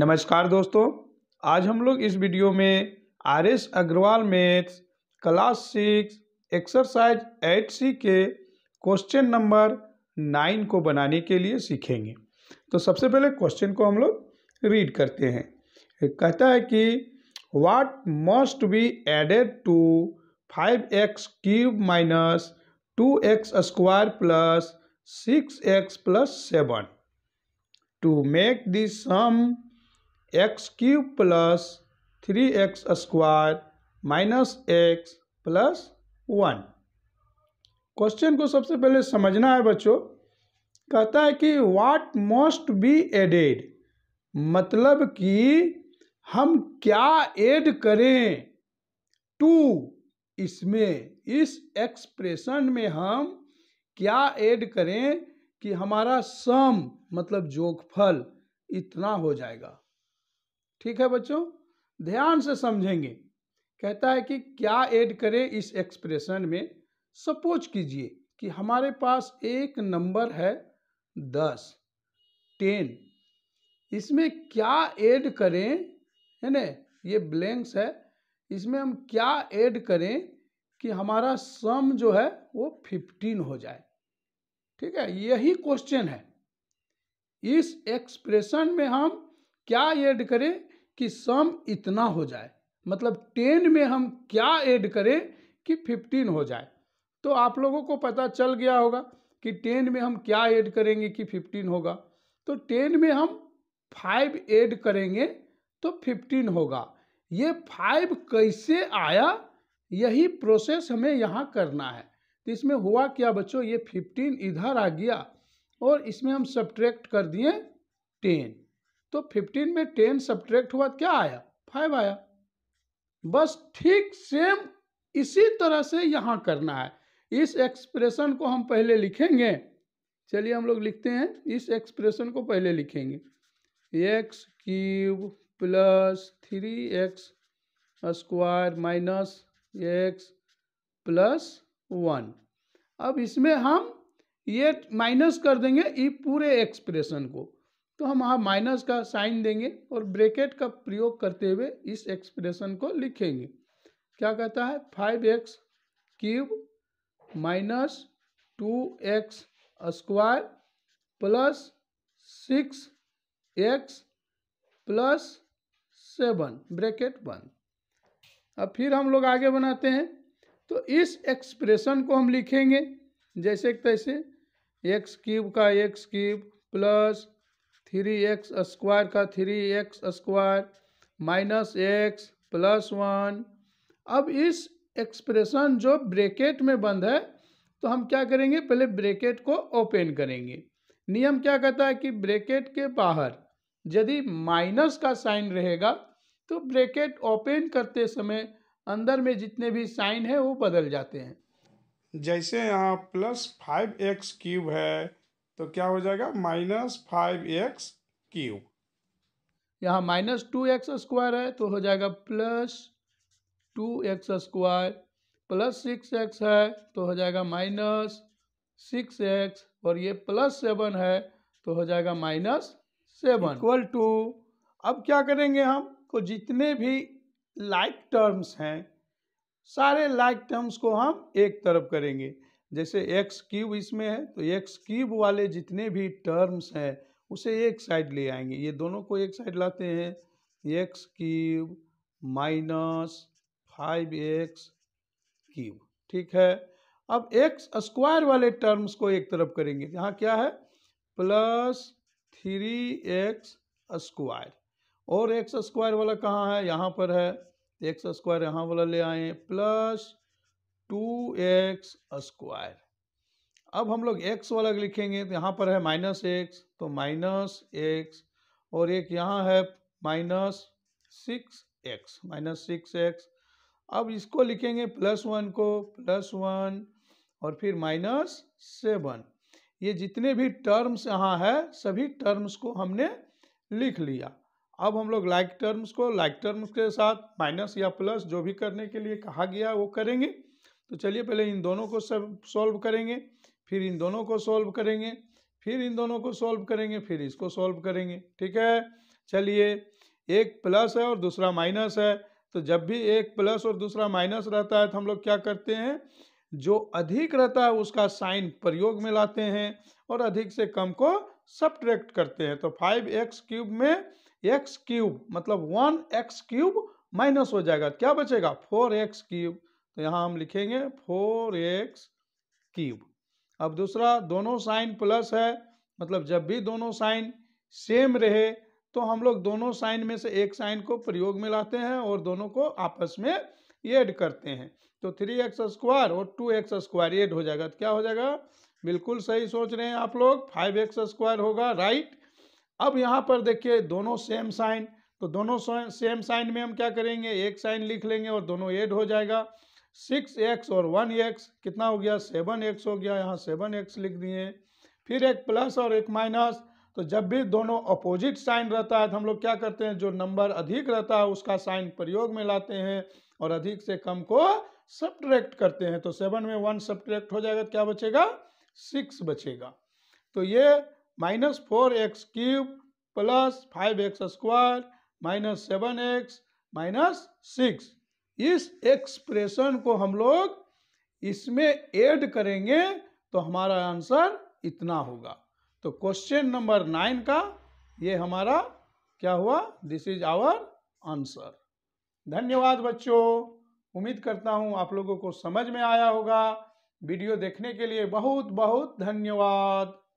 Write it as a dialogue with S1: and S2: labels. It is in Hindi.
S1: नमस्कार दोस्तों आज हम लोग इस वीडियो में R S Agarwal maths class six exercise eight C के क्वेश्चन नंबर नाइन को बनाने के लिए सीखेंगे तो सबसे पहले क्वेश्चन को हम लोग रीड करते हैं कहता है कि what must be added to five x cube minus two x square plus six x plus seven to make this sum x cube plus three x square minus x plus one question को सबसे पहले समझना है बच्चों कहता है कि व्हाट मोस्ट बी एडेड मतलब कि हम क्या ऐड करें टू इसमें इस एक्सप्रेशन में हम क्या ऐड करें कि हमारा सम मतलब जोगफल इतना हो जाएगा ठीक है बच्चों ध्यान से समझेंगे कहता है कि क्या ऐड करें इस एक्सप्रेशन में सपोज कीजिए कि हमारे पास एक नंबर है दस टेन इसमें क्या ऐड करें है ना ये ब्लैंक्स है इसमें हम क्या ऐड करें कि हमारा सम जो है वो फिफ्टीन हो जाए ठीक है यही क्वेश्चन है इस एक्सप्रेशन में हम क्या ऐड करें कि सम इतना हो जाए मतलब टेन में हम क्या ऐड करें कि फिफ्टीन हो जाए तो आप लोगों को पता चल गया होगा कि टेन में हम क्या ऐड करेंगे कि फिफ्टीन होगा तो टेन में हम फाइव ऐड करेंगे तो फिफ्टीन होगा ये फाइव कैसे आया यही प्रोसेस हमें यहाँ करना है तो इसमें हुआ क्या बच्चों ये फिफ्टीन इधर आ गया और इसमें हम सब्ट्रैक्ट कर दिए टेन तो फिफ्टीन में टेन सब्ट्रैक्ट हुआ क्या आया फाइव आया बस ठीक सेम इसी तरह से यहाँ करना है इस एक्सप्रेशन को हम पहले लिखेंगे चलिए हम लोग लिखते हैं इस एक्सप्रेशन को पहले लिखेंगे x cube plus three x square minus x plus one अब इसमें हम ये माइनस कर देंगे ये पूरे एक्सप्रेशन को तो हम वहाँ माइनस का साइन देंगे और ब्रेकेट का प्रयोग करते हुए इस एक्सप्रेशन को लिखेंगे क्या कहता है five x cube minus two x square plus six x plus seven bracket one अब फिर हम लोग आगे बनाते हैं तो इस एक्सप्रेशन को हम लिखेंगे जैसे तैसे एक्स क्यूब का x cube plus three x square का three x square minus x plus one अब इस एक्सप्रेशन जो ब्रेकेट में बंद है तो हम क्या करेंगे पहले ब्रेकेट को ओपन करेंगे नियम क्या कहता है कि ब्रेकेट के बाहर यदि माइनस का साइन रहेगा तो ब्रेकेट ओपन करते समय अंदर में जितने भी साइन है वो बदल जाते हैं जैसे यहाँ प्लस फाइव एक्स क्यूब है तो क्या हो जाएगा माइनस फाइव एक्स क्यूब यहाँ माइनस टू एक्स स्क्वायर है तो हो जाएगा plus two x square plus six x है तो हो जाएगा माइनस सिक्स एक्स और ये प्लस सेवन है तो हो जाएगा माइनस सेवन इक्वल टू अब क्या करेंगे हम को तो जितने भी लाइक टर्म्स हैं सारे लाइक टर्म्स को हम एक तरफ करेंगे जैसे एक्स क्यूब इसमें है तो एक्स क्यूब वाले जितने भी टर्म्स हैं उसे एक साइड ले आएंगे ये दोनों को एक साइड लाते हैं x cube minus five x cube ठीक है अब एक्स स्क्वायर वाले टर्म्स को एक तरफ करेंगे यहाँ क्या है प्लस थ्री एक्स स्क्वायर और एक्स स्क्वायर वाला कहाँ है यहाँ पर है एक्स स्क्वायर यहाँ वाला ले आए प्लस टू एक्स स्क्वायर अब हम लोग एक्स वाला लिखेंगे तो यहाँ पर है माइनस एक्स तो माइनस एक्स और एक यहाँ है minus six x minus six x अब इसको लिखेंगे प्लस वन को प्लस वन और फिर माइनस सेवन ये जितने भी टर्म्स यहाँ है सभी टर्म्स को हमने लिख लिया अब हम लोग लाइक टर्म्स को लाइक टर्म्स के साथ माइनस या प्लस जो भी करने के लिए कहा गया वो करेंगे तो चलिए पहले इन दोनों को सब सॉल्व करेंगे फिर इन दोनों को सॉल्व करेंगे फिर इन दोनों को सॉल्व करेंगे फिर इसको सॉल्व करेंगे ठीक है चलिए एक प्लस है और दूसरा माइनस है तो जब भी एक प्लस और दूसरा माइनस रहता है तो हम लोग क्या करते हैं जो अधिक रहता है उसका साइन प्रयोग में लाते हैं और अधिक से कम को सब्ट्रैक्ट करते हैं तो फाइव एक्स क्यूब में एक्स क्यूब मतलब वन एक्स क्यूब माइनस हो जाएगा क्या बचेगा फोर एक्स क्यूब तो यहाँ हम लिखेंगे फोर एक्स क्यूब अब दूसरा दोनों साइन प्लस है मतलब जब भी दोनों साइन सेम रहे तो हम लोग दोनों साइन में से एक साइन को प्रयोग में लाते हैं और दोनों को आपस में ऐड करते हैं तो थ्री एक्स स्क्वायर और टू एक्स स्क्वायर एड हो जाएगा तो क्या हो जाएगा बिल्कुल सही सोच रहे हैं आप लोग फाइव एक्स स्क्वायर होगा राइट अब यहाँ पर देखिए दोनों सेम साइन तो दोनों सेम साइन में हम क्या करेंगे एक साइन लिख लेंगे और दोनों एड हो जाएगा सिक्स एक्स और वन एक्स कितना हो गया सेवन एक्स हो गया यहाँ सेवन एक्स लिख दिए फिर एक प्लस और एक माइनस तो जब भी दोनों अपोजिट साइन रहता है तो हम लोग क्या करते हैं जो नंबर अधिक रहता है उसका साइन प्रयोग में लाते हैं और अधिक से कम को सब्ट्रैक्ट करते हैं तो सेवन में वन सब्ट्रैक्ट हो जाएगा तो क्या बचेगा सिक्स बचेगा तो ये minus four x cube plus five x square minus seven x minus six इस एक्सप्रेशन को हम लोग इसमें ऐड करेंगे तो हमारा आंसर इतना होगा तो क्वेश्चन नंबर नाइन का ये हमारा क्या हुआ दिस इज आवर आंसर धन्यवाद बच्चों उम्मीद करता हूँ आप लोगों को समझ में आया होगा वीडियो देखने के लिए बहुत बहुत धन्यवाद